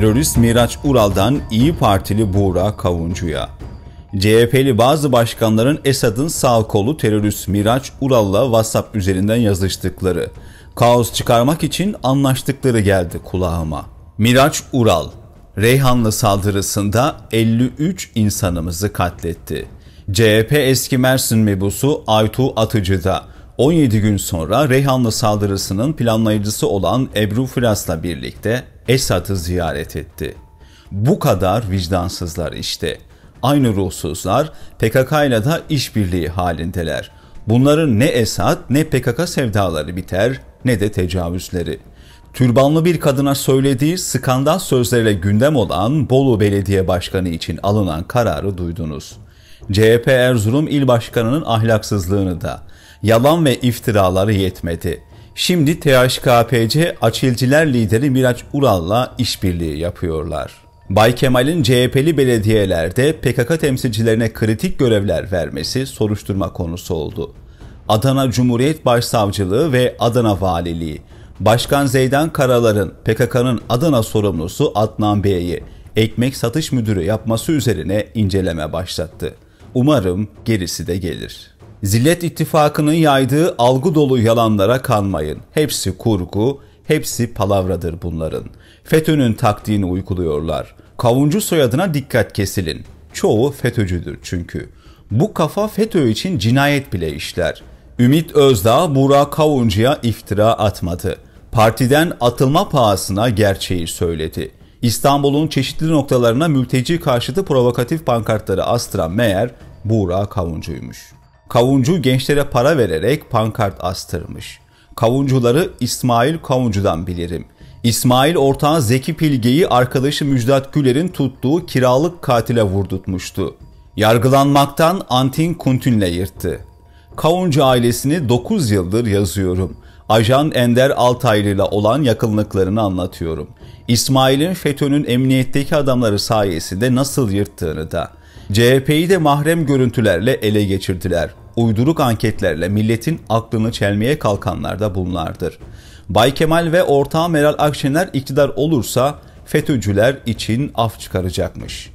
terörist Miraç Ural'dan İyi Partili Buğra Kavuncu'ya, CHP'li bazı başkanların Esad'ın sağ kolu terörist Miraç Ural'la WhatsApp üzerinden yazıştıkları, kaos çıkarmak için anlaştıkları geldi kulağıma. Miraç Ural, Reyhanlı saldırısında 53 insanımızı katletti. CHP eski Mersin mebusu Aytu Atıcı da 17 gün sonra Reyhanlı saldırısının planlayıcısı olan Ebru Firas'la birlikte Esad'ı ziyaret etti. Bu kadar vicdansızlar işte. Aynı ruhsuzlar PKK ile de işbirliği halindeler. Bunların ne Esad ne PKK sevdaları biter ne de tecavüzleri. Türbanlı bir kadına söylediği skandal sözlerle gündem olan Bolu Belediye Başkanı için alınan kararı duydunuz. CHP Erzurum İl Başkanı'nın ahlaksızlığını da, yalan ve iftiraları yetmedi. Şimdi THKPC Açilciler lideri Miraç Ural'la işbirliği yapıyorlar. Bay Kemal'in CHP'li belediyelerde PKK temsilcilerine kritik görevler vermesi soruşturma konusu oldu. Adana Cumhuriyet Başsavcılığı ve Adana Valiliği, Başkan Zeydan Karalar'ın PKK'nın Adana sorumlusu Adnan Bey'i ekmek satış müdürü yapması üzerine inceleme başlattı. Umarım gerisi de gelir. Zillet ittifakının yaydığı algı dolu yalanlara kanmayın. Hepsi kurgu, hepsi palavradır bunların. FETÖ'nün taktiğini uyguluyorlar. Kavuncu soyadına dikkat kesilin. Çoğu FETÖ'cüdür çünkü. Bu kafa FETÖ için cinayet bile işler. Ümit Özdağ Burak Kavuncu'ya iftira atmadı. Partiden atılma pahasına gerçeği söyledi. İstanbul'un çeşitli noktalarına mülteci karşıtı provokatif pankartları astıran meğer Buğra Kavuncu'ymuş. Kavuncu gençlere para vererek pankart astırmış. Kavuncuları İsmail Kavuncu'dan bilirim. İsmail ortağı Zeki Pilge'yi arkadaşı Müjdat Güler'in tuttuğu kiralık katile vurdurtmuştu. Yargılanmaktan Antin Kuntin'le yırttı. Kavuncu ailesini 9 yıldır yazıyorum. Ajan Ender Altaylı ile olan yakınlıklarını anlatıyorum. İsmail'in FETÖ'nün emniyetteki adamları sayesinde nasıl yırttığını da. CHP'yi de mahrem görüntülerle ele geçirdiler. Uyduruk anketlerle milletin aklını çelmeye kalkanlar da bunlardır. Bay Kemal ve ortağı Meral Akşener iktidar olursa FETÖ'cüler için af çıkaracakmış.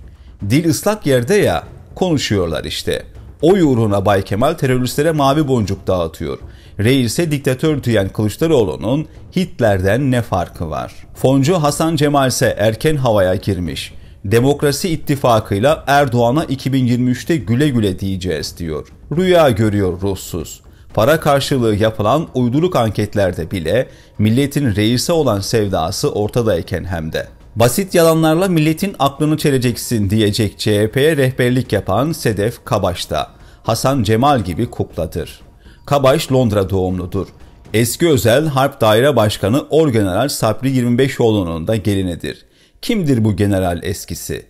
Dil ıslak yerde ya konuşuyorlar işte.'' Oy uğruna Bay Kemal teröristlere mavi boncuk dağıtıyor. Reis'e diktatör diyen Kılıçdaroğlu'nun Hitler'den ne farkı var? Foncu Hasan Cemal ise erken havaya girmiş. Demokrasi ittifakıyla Erdoğan'a 2023'te güle güle diyeceğiz diyor. Rüya görüyor ruhsuz. Para karşılığı yapılan uyduruk anketlerde bile milletin reise olan sevdası ortadayken hem de. Basit yalanlarla milletin aklını çeleceksin diyecek CHP'ye rehberlik yapan Sedef Kabaş'ta. Hasan Cemal gibi kukladır. Kabaş Londra doğumludur. Eski özel harp daire başkanı Orgeneral Sapri 25oğlu'nun da gelinidir. Kimdir bu general eskisi?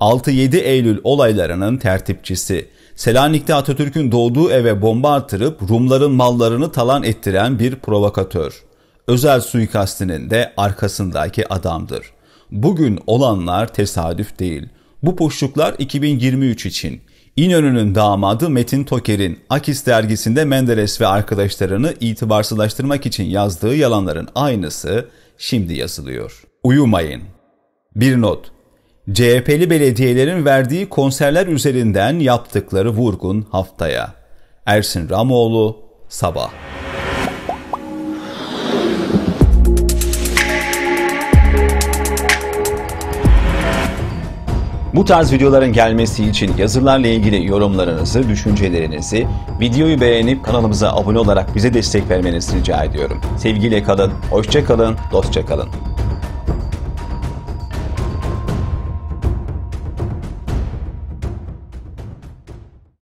6-7 Eylül olaylarının tertipçisi. Selanik'te Atatürk'ün doğduğu eve bomba attırıp Rumların mallarını talan ettiren bir provokatör. Özel suikastinin de arkasındaki adamdır. Bugün olanlar tesadüf değil. Bu boşluklar 2023 için. İnönü'nün damadı Metin Toker'in Akis dergisinde Menderes ve arkadaşlarını itibarsızlaştırmak için yazdığı yalanların aynısı şimdi yazılıyor. Uyumayın. Bir not. CHP'li belediyelerin verdiği konserler üzerinden yaptıkları vurgun haftaya. Ersin Ramoğlu, Sabah. Bu tarz videoların gelmesi için yazılarla ilgili yorumlarınızı, düşüncelerinizi, videoyu beğenip kanalımıza abone olarak bize destek vermenizi rica ediyorum. Sevgiyle kalın, hoşça kalın, dostça kalın.